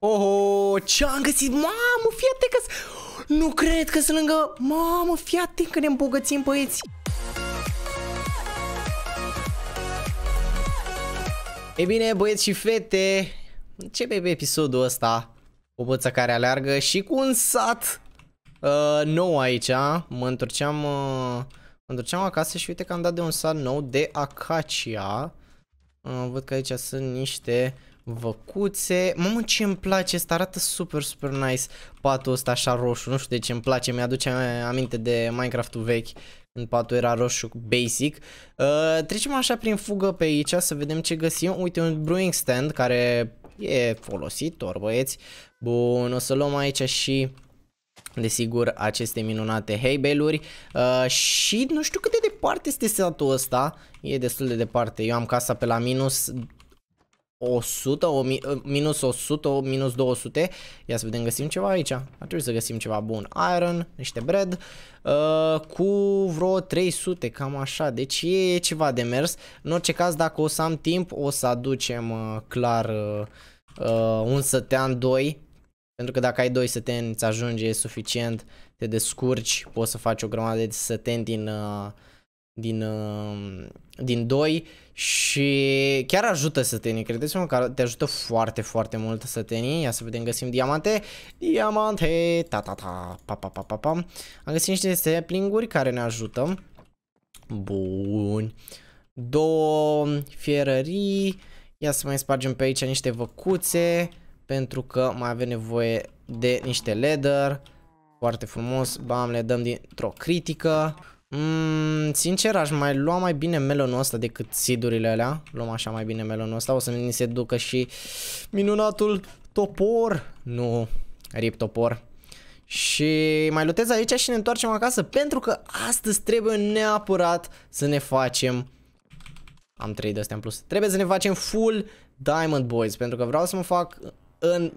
Oh, ce am găsit? Mamă, fiate că Nu cred că sunt lângă... Mamă, fiate că ne îmbogățim, băieți. E bine, băieți și fete, pe episodul ăsta cu băța care aleargă și cu un sat uh, nou aici. Mă întorceam, uh, mă întorceam acasă și uite că am dat de un sat nou de Acacia. Uh, văd că aici sunt niște Văcuțe. Mamă, ce îmi place asta, arată super, super nice patul ăsta așa roșu. Nu știu de ce îmi place, mi-aduce aminte de Minecraft-ul vechi când patul era roșu basic. Uh, trecem așa prin fugă pe aici să vedem ce găsim. Uite, un brewing stand care e folositor, băieți. Bun, o să luăm aici și desigur aceste minunate heybeluri uh, și nu știu cât de departe este satul ăsta, e destul de departe, eu am casa pe la minus 100, o, uh, minus 100, minus 200. Ia să vedem, găsim ceva aici. Ar trebui să găsim ceva bun. Iron, niște bread, uh, cu vreo 300, cam așa. Deci e ceva de mers. În orice caz, dacă o să am timp, o să aducem uh, clar uh, uh un sătean 2. Pentru că dacă ai 2 săteni, îți ajunge, suficient, te descurci, poți să faci o grămadă de săteni din... Uh, din, um, din 2 și chiar ajută sătenii, credeți-mă că te ajută foarte, foarte mult sătenii. Ia să vedem, găsim diamante, diamante, ta ta ta, pa pa pa pa pa. Am găsit niște saplinguri care ne ajută. Bun. Două fierării, ia să mai spargem pe aici niște văcuțe, pentru că mai avem nevoie de niște leather. Foarte frumos, bam, le dăm dintr-o critică. Mm, sincer, aș mai lua mai bine melonul ăsta decât sidurile alea. Luăm așa mai bine melonul ăsta. O să ni se ducă și minunatul topor. Nu, rip topor. Și mai lutez aici și ne întoarcem acasă pentru că astăzi trebuie neapărat să ne facem am 3 de astea în plus. Trebuie să ne facem full Diamond Boys pentru că vreau să mă fac în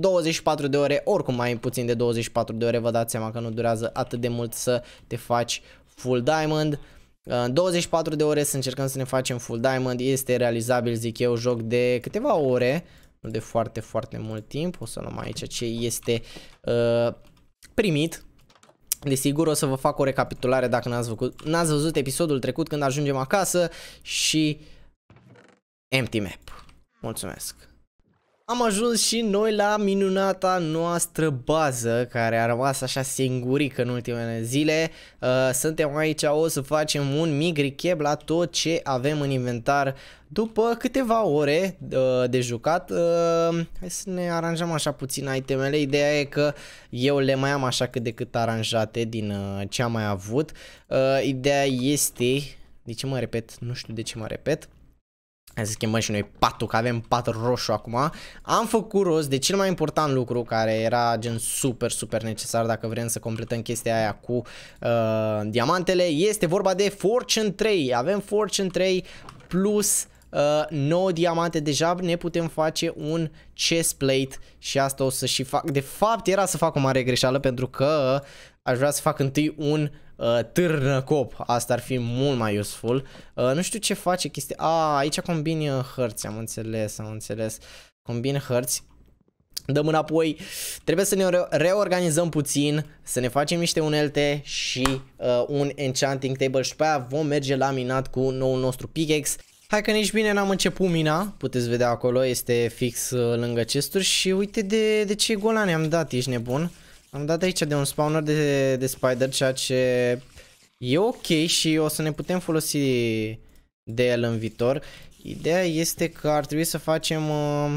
24 de ore, oricum mai puțin de 24 de ore, vă dați seama că nu durează atât de mult să te faci full diamond. Uh, în 24 de ore să încercăm să ne facem full diamond, este realizabil, zic eu, joc de câteva ore, nu de foarte, foarte mult timp. O să luăm aici ce este uh, primit. Desigur o să vă fac o recapitulare dacă n-ați, văzut, ați văzut episodul trecut când ajungem acasă și empty map. Mulțumesc! Am ajuns și noi la minunata noastră bază care a rămas așa singurică în ultimele zile. Uh, suntem aici, o să facem un mic recap la tot ce avem în inventar după câteva ore uh, de jucat. Uh, hai să ne aranjăm așa puțin itemele. Ideea e că eu le mai am așa cât de cât aranjate din ce am mai avut. Ideea este... De ce mă repet? Nu știu de ce mă repet. Hai să schimbăm și noi patul, că avem pat roșu acum. Am făcut rost de cel mai important lucru care era gen super, super necesar dacă vrem să completăm chestia aia cu uh, diamantele. Este vorba de Fortune 3. Avem Fortune 3 plus uh, 9 diamante. Deja ne putem face un chest plate și asta o să și fac. De fapt era să fac o mare greșeală pentru că aș vrea să fac întâi un Uh, târnă cop, asta ar fi mult mai useful. Uh, nu știu ce face chestia, a, aici combini uh, hărți, am înțeles, am înțeles, combini hărți. Dăm înapoi, trebuie să ne reorganizăm puțin, să ne facem niște unelte și uh, un enchanting table și pe aia vom merge la minat cu noul nostru pickaxe. Hai că nici bine n-am început mina, puteți vedea acolo, este fix uh, lângă chesturi și uite de, de ce golane am dat, ești nebun. Am dat aici de un spawner de, de spider, ceea ce e ok și o să ne putem folosi de el în viitor. Ideea este că ar trebui să facem uh,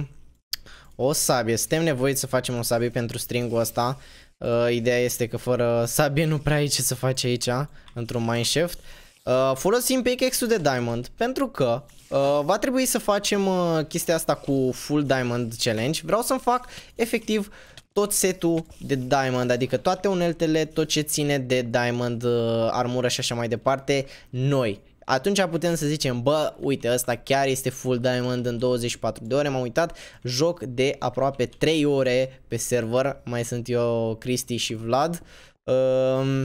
o sabie. Suntem nevoiți să facem o sabie pentru stringul ăsta. Uh, ideea este că fără sabie nu prea ai ce să faci aici, într-un mineshaft. Uh, folosim pickaxe-ul de diamond, pentru că Uh, va trebui să facem uh, chestia asta cu Full Diamond Challenge. Vreau să-mi fac efectiv tot setul de Diamond, adică toate uneltele, tot ce ține de Diamond, uh, armură și așa mai departe, noi. Atunci putem să zicem, bă, uite, ăsta chiar este full diamond în 24 de ore, m-am uitat, joc de aproape 3 ore pe server, mai sunt eu, Cristi și Vlad. Um,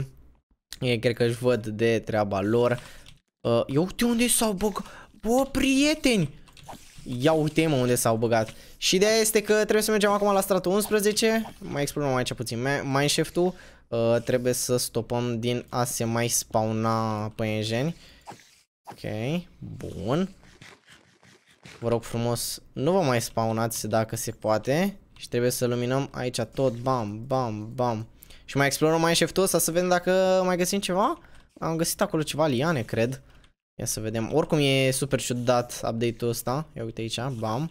e, cred că își văd de treaba lor. Uh, eu uite unde s-au băgat, Bă, prieteni! Ia uite mă unde s-au băgat. Și ideea este că trebuie să mergem acum la stratul 11. Mai explorăm aici puțin mineshaft-ul. Uh, trebuie să stopăm din a se mai spawna păienjeni. Ok, bun. Vă rog frumos, nu vă mai spawnați dacă se poate. Și trebuie să luminăm aici tot. Bam, bam, bam. Și mai explorăm mai ul ăsta să vedem dacă mai găsim ceva. Am găsit acolo ceva liane, cred. Ia să vedem. Oricum e super ciudat update-ul ăsta. Ia uite aici, bam.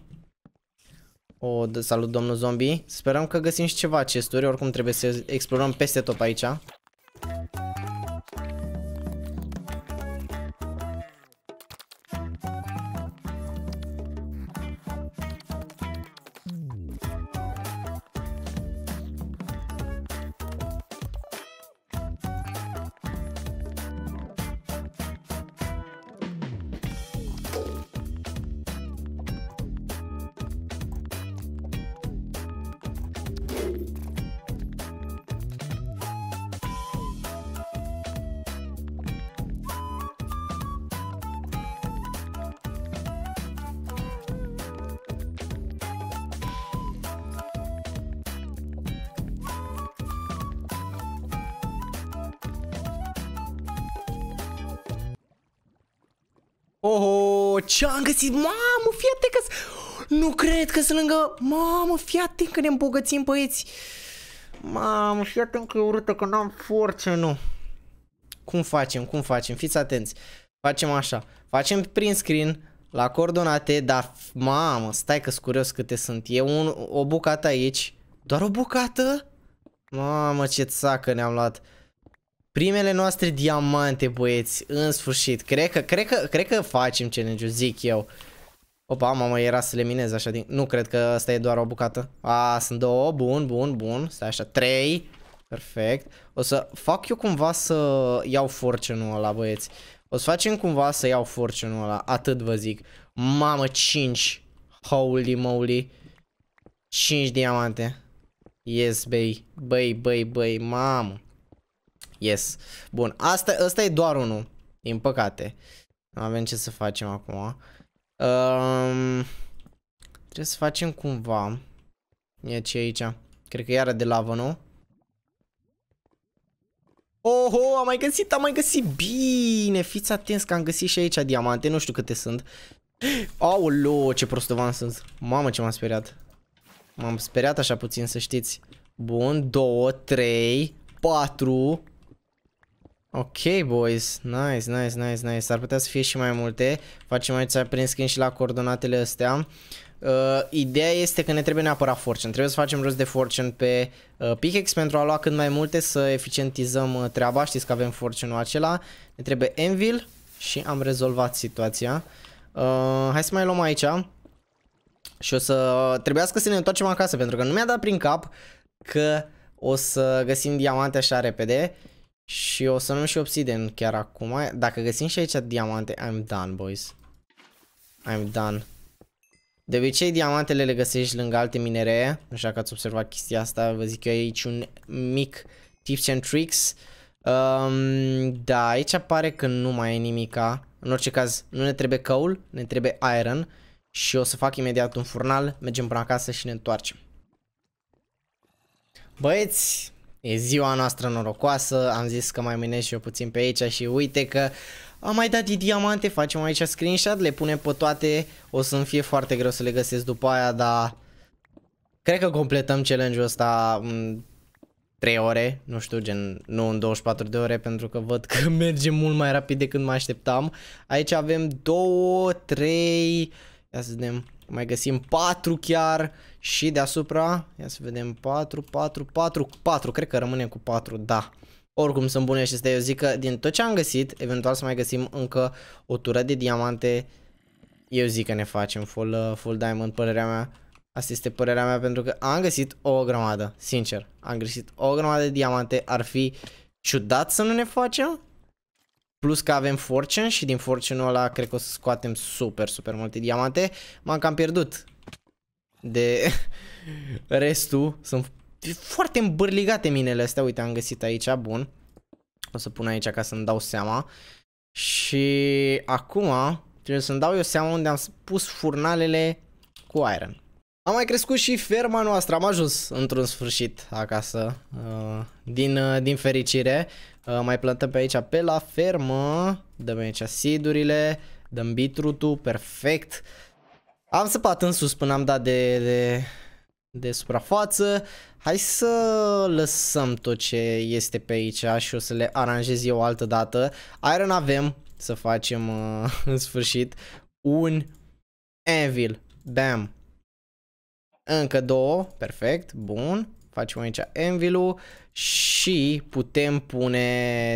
O, salut domnul zombie. Sperăm că găsim și ceva chesturi, oricum trebuie să explorăm peste tot aici. Oh, ce am găsit? Mamă, fii atent că Nu cred că sunt lângă... Mamă, fii atent că ne îmbogățim, băieți. Mamă, fii atent că e urâtă, că n-am forță, nu. Cum facem? Cum facem? Fiți atenți. Facem așa. Facem prin screen la coordonate, dar... Mamă, stai că-s curios câte sunt. E un, o bucată aici. Doar o bucată? Mamă, ce țacă ne-am luat. Primele noastre diamante, băieți, în sfârșit. Cred că, cred că, cred că facem challenge-ul, zic eu. Opa, mamă, era să le minez așa din... Nu, cred că asta e doar o bucată. A, sunt două, bun, bun, bun. Stai așa, trei. Perfect. O să fac eu cumva să iau fortune-ul ăla, băieți. O să facem cumva să iau fortune-ul ăla, atât vă zic. Mamă, 5. Holy moly. 5 diamante. Yes, băi. Băi, băi, băi, mamă. Yes. Bun, asta, asta e doar unul, din păcate. Nu avem ce să facem acum. Um, trebuie să facem cumva. Mi-e ce aici. Cred că iară de lavă, nu? Oho, am mai găsit, am mai găsit Bine, fiți atenți că am găsit și aici diamante Nu știu câte sunt Aolo, ce prostovan sunt Mamă ce m-am speriat M-am speriat așa puțin, să știți Bun, două, trei, patru Ok, boys. Nice, nice, nice, nice. Ar putea să fie și mai multe. Facem aici prin skin și la coordonatele astea. Uh, ideea este că ne trebuie neapărat fortune. Trebuie să facem rost de fortune pe uh, pickex pentru a lua cât mai multe, să eficientizăm uh, treaba. Știți că avem fortune-ul acela. Ne trebuie anvil și am rezolvat situația. Uh, hai să mai luăm aici. Și o să trebuiască să ne întoarcem acasă pentru că nu mi-a dat prin cap că o să găsim diamante așa repede și o să luăm și obsidian chiar acum. Dacă găsim și aici diamante, I'm done, boys. I'm done. De obicei, diamantele le găsești lângă alte minere. Așa că ați observat chestia asta. Vă zic eu aici un mic tips and tricks. Um, da, aici pare că nu mai e nimica. În orice caz, nu ne trebuie coal, ne trebuie iron. Și o să fac imediat un furnal, mergem până acasă și ne întoarcem. Băieți, E ziua noastră norocoasă, am zis că mai mâinesc și eu puțin pe aici și uite că am mai dat diamante, facem aici screenshot, le punem pe toate, o să-mi fie foarte greu să le găsesc după aia, dar cred că completăm challenge-ul ăsta în 3 ore, nu știu, gen, nu în 24 de ore, pentru că văd că merge mult mai rapid decât mă așteptam. Aici avem 2, 3, ia să vedem, mai găsim 4 chiar și deasupra. Ia să vedem 4, 4, 4, 4. Cred că rămânem cu 4, da. Oricum sunt bune și stai, Eu zic că din tot ce am găsit, eventual să mai găsim încă o tură de diamante. Eu zic că ne facem full, uh, full diamond, părerea mea. Asta este părerea mea pentru că am găsit o grămadă, sincer. Am găsit o grămadă de diamante, ar fi ciudat să nu ne facem, Plus că avem Fortune și din fortune ăla cred că o să scoatem super, super multe diamante. M-am cam pierdut de restul. Sunt foarte îmbârligate minele astea. Uite, am găsit aici, bun. O să pun aici ca să-mi dau seama. Și acum trebuie să-mi dau eu seama unde am pus furnalele cu iron. Am mai crescut și ferma noastră, am ajuns într-un sfârșit acasă, uh, din, uh, din fericire. Uh, mai plantăm pe aici pe la fermă. Dăm aici sidurile, Dăm bitrutul. Perfect. Am săpat în sus până am dat de, de, de suprafață. Hai să lăsăm tot ce este pe aici și o să le aranjez eu altă dată. Iron avem să facem uh, în sfârșit un anvil. Bam. Încă două. Perfect. Bun. Facem aici envilu și putem pune,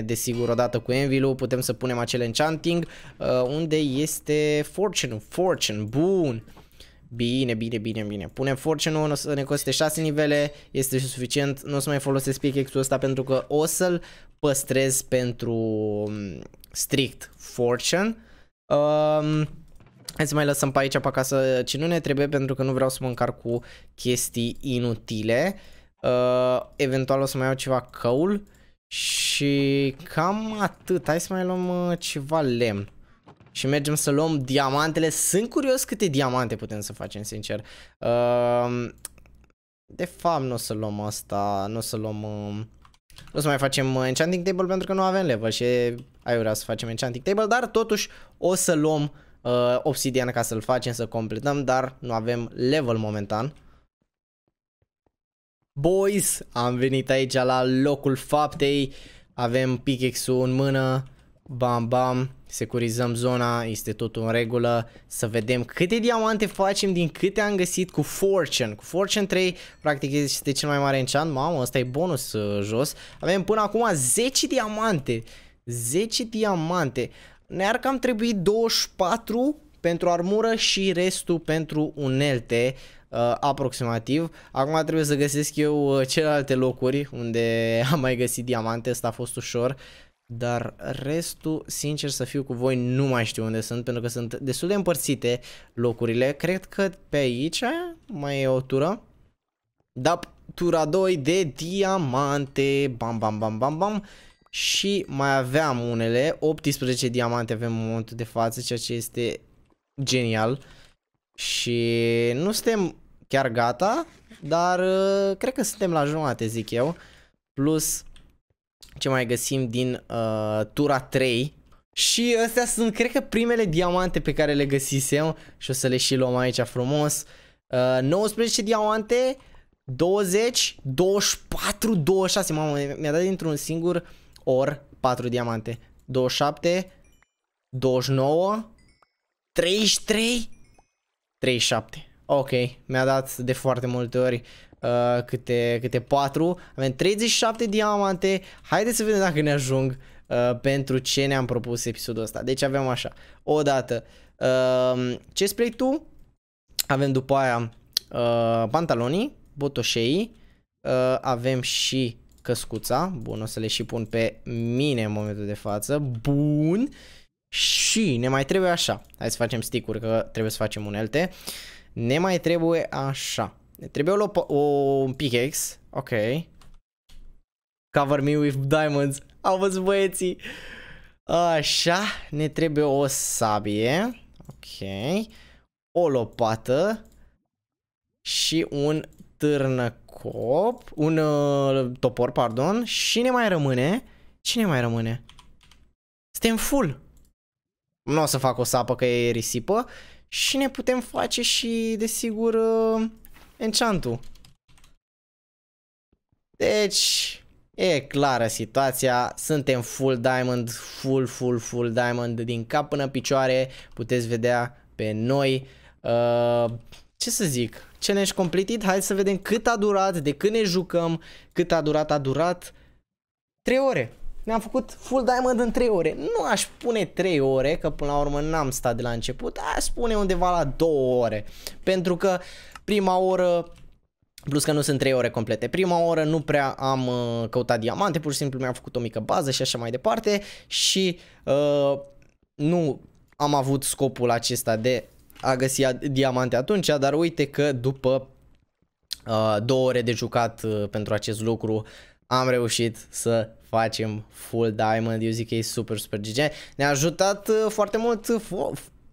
desigur, odată cu envilu, putem să punem acel enchanting uh, unde este Fortune, Fortune, bun. Bine, bine, bine, bine. Punem fortune o să ne coste 6 nivele, este suficient. Nu o să mai folosesc pickaxe-ul ăsta pentru că o să-l păstrez pentru um, strict fortune. Um, hai să mai lăsăm pe aici pe acasă ne trebuie pentru că nu vreau să mă încarc cu chestii inutile. Uh, Uh, eventual o să mai iau ceva căul și cam atât. Hai să mai luăm uh, ceva lemn. Și mergem să luăm diamantele. Sunt curios câte diamante putem să facem, sincer. Uh, de fapt, nu o să luăm asta, nu o să luăm... Uh, nu o să mai facem uh, enchanting table pentru că nu avem level și ai vrea să facem enchanting table, dar totuși o să luăm uh, obsidian ca să-l facem, să completăm, dar nu avem level momentan. Boys, am venit aici la locul faptei, avem pickaxe-ul în mână, bam bam, securizăm zona, este totul în regulă, să vedem câte diamante facem din câte am găsit cu Fortune. Cu Fortune 3, practic este cel mai mare enchant, mamă, ăsta e bonus uh, jos. Avem până acum 10 diamante, 10 diamante. Ne-ar cam trebui 24 pentru armură și restul pentru unelte uh, aproximativ. Acum trebuie să găsesc eu uh, celelalte locuri unde am mai găsit diamante, asta a fost ușor. Dar restul, sincer să fiu cu voi, nu mai știu unde sunt, pentru că sunt destul de împărțite locurile. Cred că pe aici mai e o tură. Da, tura 2 de diamante, bam, bam, bam, bam, bam. Și mai aveam unele, 18 diamante avem în momentul de față, ceea ce este genial. Și nu suntem chiar gata, dar uh, cred că suntem la jumate, zic eu. Plus ce mai găsim din uh, tura 3. Și astea sunt, cred că, primele diamante pe care le găsisem și o să le și luăm aici frumos. Uh, 19 diamante, 20, 24, 26, mamă, mi-a dat dintr-un singur or 4 diamante. 27, 29, 33, 37. Ok, mi-a dat de foarte multe ori uh, câte, câte 4. Avem 37 diamante. Haideți să vedem dacă ne ajung uh, pentru ce ne-am propus episodul ăsta. Deci avem așa. O dată uh, ce spray tu? Avem după aia uh, pantalonii, Botoșeii uh, avem și căscuța. Bun, o să le și pun pe mine în momentul de față. Bun. Și ne mai trebuie așa. Hai să facem sticuri că trebuie să facem unelte. Ne mai trebuie așa. Ne trebuie o, o un pickaxe. Ok. Cover me with diamonds. Au văzut băieții. Așa. Ne trebuie o sabie. Ok. O lopată. Și un târnăcop. Un uh, topor, pardon. Și ne mai rămâne. Cine mai rămâne? Suntem full nu o să fac o sapă că e risipă și ne putem face și, desigur, uh, enchant-ul. Deci, e clară situația, suntem full diamond, full, full, full diamond din cap până picioare, puteți vedea pe noi. Uh, ce să zic, challenge completed, hai să vedem cât a durat, de când ne jucăm, cât a durat, a durat 3 ore. Ne-am făcut full diamond în 3 ore. Nu aș pune 3 ore, că până la urmă n-am stat de la început, aș spune undeva la 2 ore. Pentru că prima oră Plus că nu sunt 3 ore complete. Prima oră nu prea am uh, căutat diamante, pur și simplu mi-am făcut o mică bază și așa mai departe și uh, nu am avut scopul acesta de a găsi diamante atunci, dar uite că după uh, două ore de jucat uh, pentru acest lucru am reușit să facem full diamond, eu zic că e super, super GG. Ne-a ajutat uh, foarte mult uh,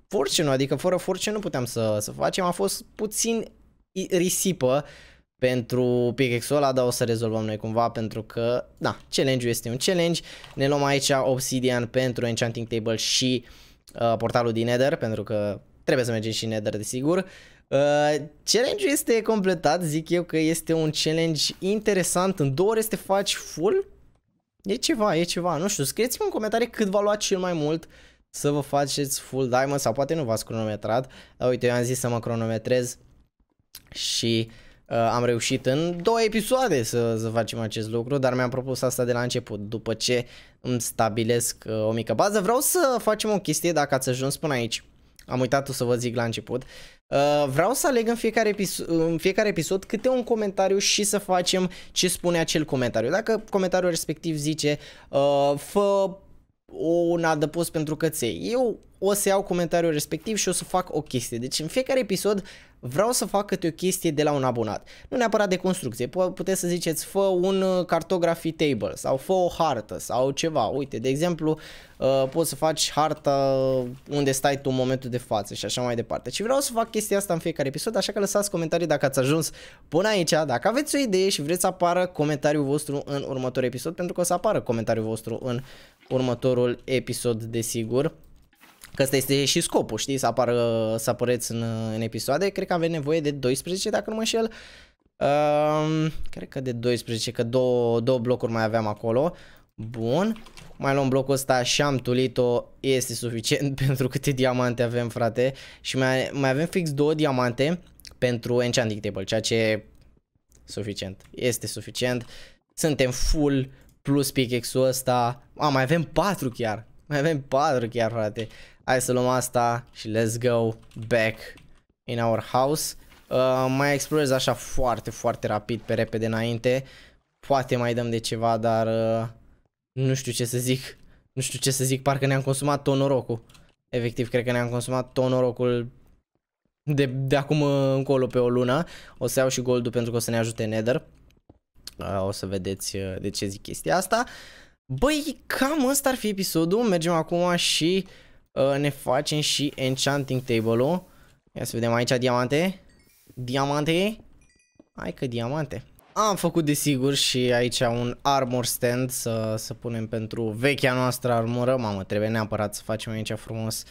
Fortune, adică fără Fortune nu puteam să, să facem, a fost puțin risipă pentru pickaxe-ul ăla, dar o să rezolvăm noi cumva pentru că, da, challenge-ul este un challenge. Ne luăm aici Obsidian pentru Enchanting Table și uh, portalul din Nether, pentru că trebuie să mergem și în Nether, desigur. Uh, challenge-ul este completat, zic eu că este un challenge interesant, în două ore este faci full E ceva, e ceva, nu știu, scrieți-mi în comentarii cât v-a luat cel mai mult să vă faceți full diamond sau poate nu v-ați cronometrat, uh, uite, eu am zis să mă cronometrez și uh, am reușit în două episoade să, să facem acest lucru, dar mi-am propus asta de la început, după ce îmi stabilesc uh, o mică bază. Vreau să facem o chestie, dacă ați ajuns până aici, am uitat o să vă zic la început, Uh, vreau să aleg în fiecare, episod, în fiecare episod câte un comentariu și să facem ce spune acel comentariu. Dacă comentariul respectiv zice uh, fă un adăpost pentru căței. Eu o să iau comentariul respectiv și o să fac o chestie. Deci în fiecare episod vreau să fac câte o chestie de la un abonat. Nu neapărat de construcție, puteți să ziceți fă un uh, cartography table sau fă o hartă sau ceva. Uite, de exemplu, uh, poți să faci harta unde stai tu în momentul de față și așa mai departe. Și vreau să fac chestia asta în fiecare episod, așa că lăsați comentarii dacă ați ajuns până aici, dacă aveți o idee și vreți să apară comentariul vostru în următorul episod, pentru că o să apară comentariul vostru în următorul episod, desigur. Că ăsta este și scopul, știi, să, apară să apăreți în, în episoade. Cred că avem nevoie de 12, dacă nu mă înșel. Um, cred că de 12, că două, două blocuri mai aveam acolo. Bun. Mai luăm blocul ăsta și am tulit-o. Este suficient pentru câte diamante avem, frate. Și mai, mai avem fix două diamante pentru enchanting table, ceea ce e suficient. Este suficient. Suntem full, plus pickaxe-ul ăsta. A, mai avem 4 chiar. Mai avem 4 chiar, frate. Hai să luăm asta și let's go back in our house. Uh, mai explorez așa foarte, foarte rapid pe repede înainte. Poate mai dăm de ceva, dar uh, nu știu ce să zic. Nu știu ce să zic, parcă ne-am consumat tot norocul. Efectiv, cred că ne-am consumat tot norocul de, de acum uh, încolo pe o lună. O să iau și gold pentru că o să ne ajute Nether. Da, o să vedeți uh, de ce zic chestia asta. Băi, cam ăsta ar fi episodul. Mergem acum și uh, ne facem și enchanting table-ul. Ia să vedem aici diamante. Diamante. Hai că diamante. Am făcut desigur și aici un armor stand să, să punem pentru vechea noastră armură. Mamă, trebuie neapărat să facem aici frumos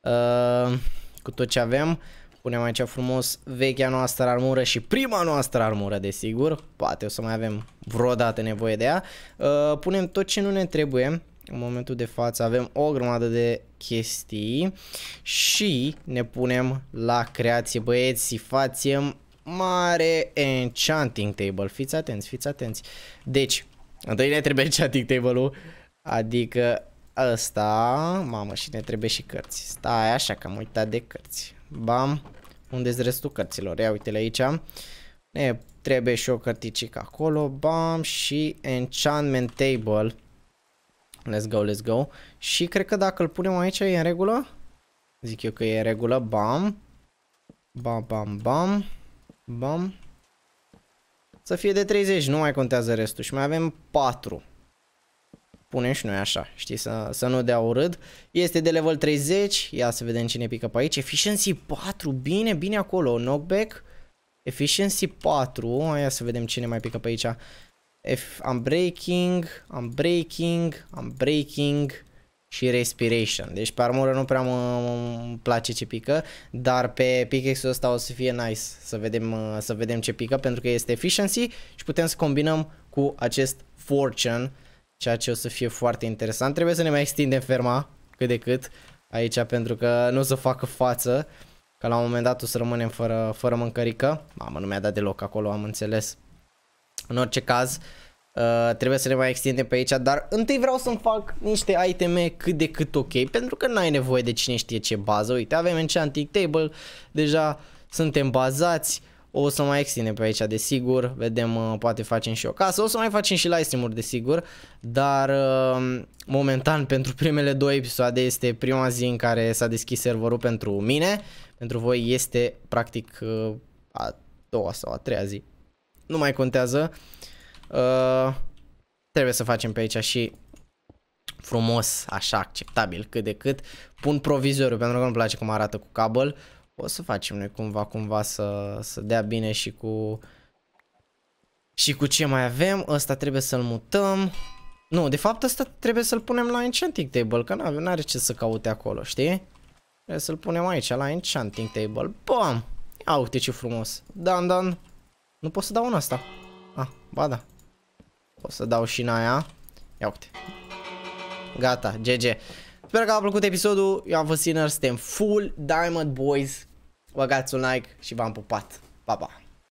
uh, cu tot ce avem. Punem aici frumos vechea noastră armură și prima noastră armură, desigur. Poate o să mai avem vreodată nevoie de ea. Uh, punem tot ce nu ne trebuie. În momentul de față avem o grămadă de chestii și ne punem la creație, băieți, și facem mare enchanting table. Fiți atenți, fiți atenți. Deci, întâi ne trebuie enchanting table-ul, adică ăsta, mamă, și ne trebuie și cărți. Stai așa că am uitat de cărți. Bam. unde sunt restul cărților? Ia uite-le aici. Ne trebuie și o cărticică acolo. Bam. Și enchantment table. Let's go, let's go. Și cred că dacă îl punem aici e în regulă. Zic eu că e în regulă. Bam. Bam, bam, bam. Bam. Să fie de 30, nu mai contează restul. Și mai avem 4 spunem și noi așa, știi, să, să nu dea urât. Este de level 30, ia să vedem cine pică pe aici. Efficiency 4, bine, bine acolo, knockback. Efficiency 4, ia să vedem cine mai pică pe aici. Am breaking, am breaking, am breaking și respiration. Deci pe armură nu prea mă, mă place ce pică, dar pe pickaxe-ul ăsta o să fie nice să vedem, să vedem ce pică pentru că este efficiency și putem să combinăm cu acest fortune ceea ce o să fie foarte interesant. Trebuie să ne mai extindem ferma cât de cât aici pentru că nu o să facă față, că la un moment dat o să rămânem fără, fără mâncărică. Mamă, nu mi-a dat deloc acolo, am înțeles. În orice caz, Uh, trebuie să le mai extindem pe aici, dar întâi vreau să-mi fac niște iteme cât de cât ok, pentru că n-ai nevoie de cine știe ce bază. Uite, avem enchanting table, deja suntem bazați, o să mai extinde pe aici, desigur, vedem, uh, poate facem și o casă, o să mai facem și live stream-uri, desigur, dar uh, momentan pentru primele două episoade este prima zi în care s-a deschis serverul pentru mine, pentru voi este practic uh, a doua sau a treia zi, nu mai contează. Trebuie să facem pe aici și frumos, așa, acceptabil, cât de cât. Pun provizoriu, pentru că nu-mi place cum arată cu cabăl o să facem noi cumva, cumva să, să dea bine și cu... Și cu ce mai avem, ăsta trebuie să-l mutăm. Nu, de fapt ăsta trebuie să-l punem la Enchanting Table, că n-are ce să caute acolo, știi? Trebuie să-l punem aici, la Enchanting Table. Bam! Ia uite ce frumos. Dan, dan. Nu pot să dau una asta. Ah, ba da. Pot să dau și în aia. Ia uite. Gata, GG. Sper că v-a plăcut episodul, eu am fost Sinner, suntem full Diamond Boys, băgați un like și v-am pupat, pa, pa!